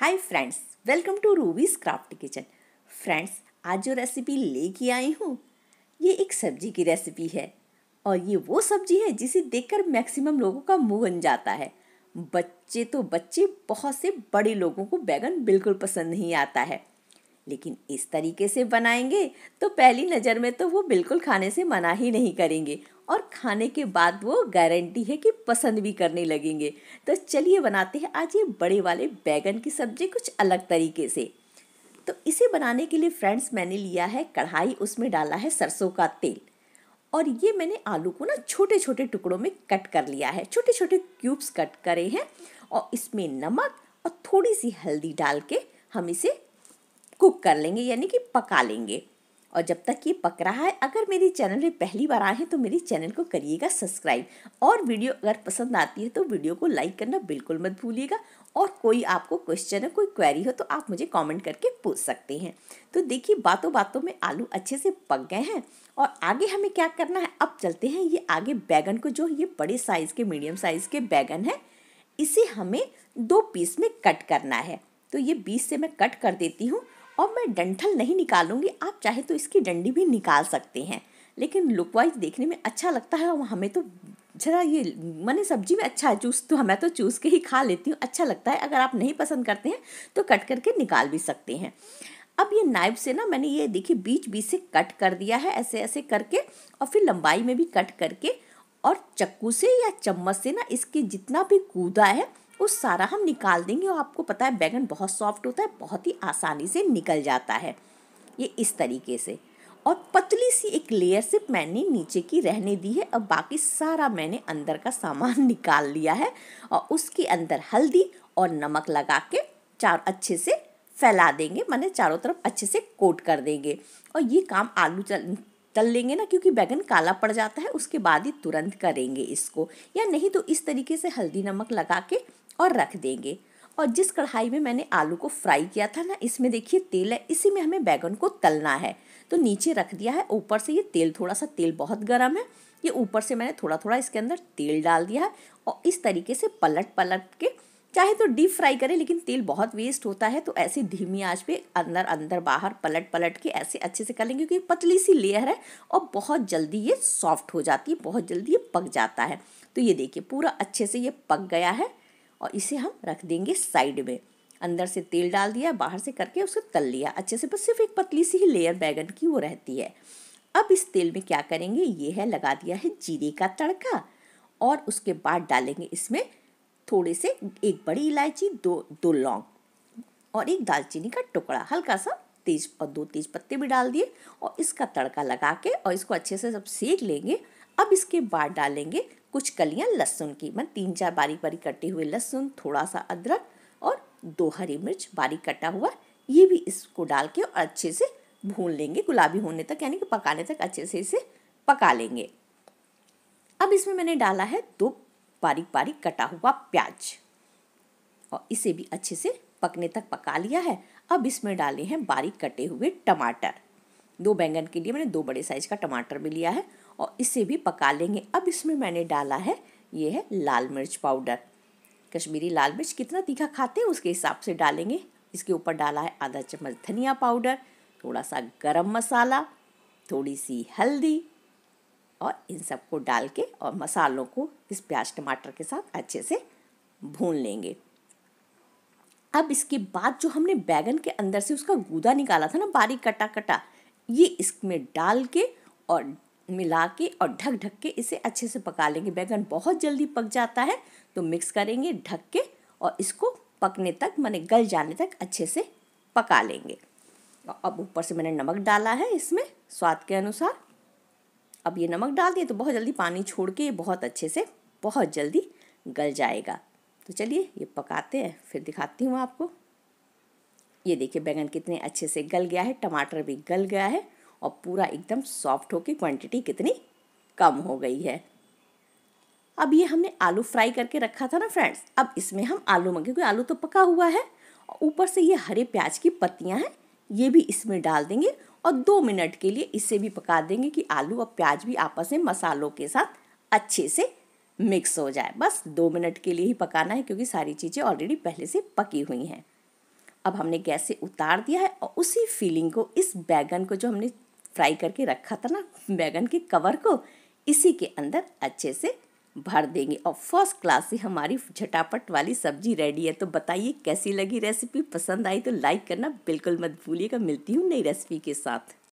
hi friends welcome to Ruby's craft kitchen friends आज जो recipe लेके आई हूँ ये एक सब्जी की रेसिपी है और ये वो सब्जी है जिसे देखकर मैक्सिमम लोगों का मुंह बन जाता है बच्चे तो बच्चे बहुत से बड़े लोगों को बैगन बिल्कुल पसंद नहीं आता है लेकिन इस तरीके से बनाएंगे तो पहली नज़र में तो वो बिल्कुल खाने से मना ही नहीं करेंगे और खाने के बाद वो गारंटी है कि पसंद भी करने लगेंगे तो चलिए बनाते हैं आज ये बड़े वाले बैगन की सब्जी कुछ अलग तरीके से तो इसे बनाने के लिए फ्रेंड्स मैंने लिया है कढ़ाई उसमें डाला है सरसों का तेल और ये मैंने आलू को ना छोटे छोटे टुकड़ों में कट कर लिया है छोटे छोटे क्यूब्स कट करे हैं और इसमें नमक और थोड़ी सी हल्दी डाल के हम इसे कुक कर लेंगे यानी कि पका लेंगे और जब तक ये पक रहा है अगर मेरे चैनल में पहली बार आए हैं तो मेरे चैनल को करिएगा सब्सक्राइब और वीडियो अगर पसंद आती है तो वीडियो को लाइक करना बिल्कुल मत भूलिएगा और कोई आपको क्वेश्चन है कोई क्वेरी हो तो आप मुझे कमेंट करके पूछ सकते हैं तो देखिए बातों बातों में आलू अच्छे से पक गए हैं और आगे हमें क्या करना है अब चलते हैं ये आगे बैगन को जो ये बड़े साइज़ के मीडियम साइज़ के बैगन है इसे हमें दो पीस में कट करना है तो ये बीस से मैं कट कर देती हूँ और मैं डंठल नहीं निकालूंगी आप चाहे तो इसकी डंडी भी निकाल सकते हैं लेकिन लुक वाइज देखने में अच्छा लगता है और हमें तो जरा ये मैंने सब्जी में अच्छा है चूस तो हमें तो चूस के ही खा लेती हूँ अच्छा लगता है अगर आप नहीं पसंद करते हैं तो कट करके निकाल भी सकते हैं अब ये नाइव से ना मैंने ये देखिए बीच बीच से कट कर दिया है ऐसे ऐसे करके और फिर लंबाई में भी कट करके और चक्कू से या चम्मच से ना इसके जितना भी कूदा है उस सारा हम निकाल देंगे और आपको पता है बैगन बहुत सॉफ्ट होता है बहुत ही आसानी से निकल जाता है ये इस तरीके से और पतली सी एक लेयर से मैंने नीचे की रहने दी है और बाकी सारा मैंने अंदर का सामान निकाल लिया है और उसके अंदर हल्दी और नमक लगा के चार अच्छे से फैला देंगे मैंने चारों तरफ अच्छे से कोट कर देंगे और ये काम आलू तल लेंगे ना क्योंकि बैगन काला पड़ जाता है उसके बाद ही तुरंत करेंगे इसको या नहीं तो इस तरीके से हल्दी नमक लगा के और रख देंगे और जिस कढ़ाई में मैंने आलू को फ्राई किया था ना इसमें देखिए तेल है इसी में हमें बैगन को तलना है तो नीचे रख दिया है ऊपर से ये तेल थोड़ा सा तेल बहुत गर्म है ये ऊपर से मैंने थोड़ा थोड़ा इसके अंदर तेल डाल दिया है और इस तरीके से पलट पलट के चाहे तो डीप फ्राई करें लेकिन तेल बहुत वेस्ट होता है तो ऐसे धीमी आंच पे अंदर अंदर बाहर पलट पलट के ऐसे अच्छे से कर लेंगे क्योंकि पतली सी लेयर है और बहुत जल्दी ये सॉफ्ट हो जाती है बहुत जल्दी ये पक जाता है तो ये देखिए पूरा अच्छे से ये पक गया है और इसे हम रख देंगे साइड में अंदर से तेल डाल दिया बाहर से करके उसको तल लिया अच्छे से बस सिर्फ एक पतली सी ही लेयर बैगन की वो रहती है अब इस तेल में क्या करेंगे ये है लगा दिया है जीरे का तड़का और उसके बाद डालेंगे इसमें थोड़े से एक बड़ी इलायची दो दो लौंग और एक दालचीनी का टुकड़ा हल्का सा तेज और दो तेज पत्ते भी डाल दिए और इसका तड़का लगा के और इसको अच्छे से सब सेक लेंगे अब इसके बाद डालेंगे कुछ कलियां लहसुन की मतलब तीन चार बारीक बारीक कटे हुए लहसुन थोड़ा सा अदरक और दो हरी मिर्च बारीक कटा हुआ ये भी इसको डाल के और अच्छे से भून लेंगे गुलाबी होने तक यानी कि पकाने तक अच्छे से इसे पका लेंगे अब इसमें मैंने डाला है दो बारीक बारीक कटा हुआ प्याज और इसे भी अच्छे से पकने तक पका लिया है अब इसमें डाले हैं बारीक कटे हुए टमाटर दो बैंगन के लिए मैंने दो बड़े साइज का टमाटर भी लिया है और इसे भी पका लेंगे अब इसमें मैंने डाला है ये है लाल मिर्च पाउडर कश्मीरी लाल मिर्च कितना तीखा खाते हैं उसके हिसाब से डालेंगे इसके ऊपर डाला है आधा चम्मच धनिया पाउडर थोड़ा सा गरम मसाला थोड़ी सी हल्दी और इन सबको डाल के और मसालों को इस प्याज टमाटर के साथ अच्छे से भून लेंगे अब इसके बाद जो हमने बैगन के अंदर से उसका गूदा निकाला था ना बारीक कटा कटा ये इसमें डाल के और मिला के और ढक ढक के इसे अच्छे से पका लेंगे बैगन बहुत जल्दी पक जाता है तो मिक्स करेंगे ढक के और इसको पकने तक मैंने गल जाने तक अच्छे से पका लेंगे अब ऊपर से मैंने नमक डाला है इसमें स्वाद के अनुसार अब ये नमक डाल दिए तो बहुत जल्दी पानी छोड़ के ये बहुत अच्छे से बहुत जल्दी गल जाएगा तो चलिए ये पकाते हैं फिर दिखाती हूँ आपको ये देखिए बैंगन कितने अच्छे से गल गया है टमाटर भी गल गया है और पूरा एकदम सॉफ्ट होके क्वांटिटी कितनी कम हो गई है अब ये हमने आलू फ्राई करके रखा था ना फ्रेंड्स अब इसमें हम आलू मंगे क्योंकि आलू तो पका हुआ है ऊपर से ये हरे प्याज की पत्तियां हैं ये भी इसमें डाल देंगे और दो मिनट के लिए इसे भी पका देंगे कि आलू और प्याज भी आपस में मसालों के साथ अच्छे से मिक्स हो जाए बस दो मिनट के लिए ही पकाना है क्योंकि सारी चीज़ें ऑलरेडी पहले से पकी हुई हैं अब हमने गैस से उतार दिया है और उसी फीलिंग को इस बैगन को जो हमने फ्राई करके रखा था ना बैगन के कवर को इसी के अंदर अच्छे से भर देंगे और फर्स्ट क्लास से हमारी झटापट वाली सब्जी रेडी है तो बताइए कैसी लगी रेसिपी पसंद आई तो लाइक करना बिल्कुल मत भूलिएगा मिलती हूँ नई रेसिपी के साथ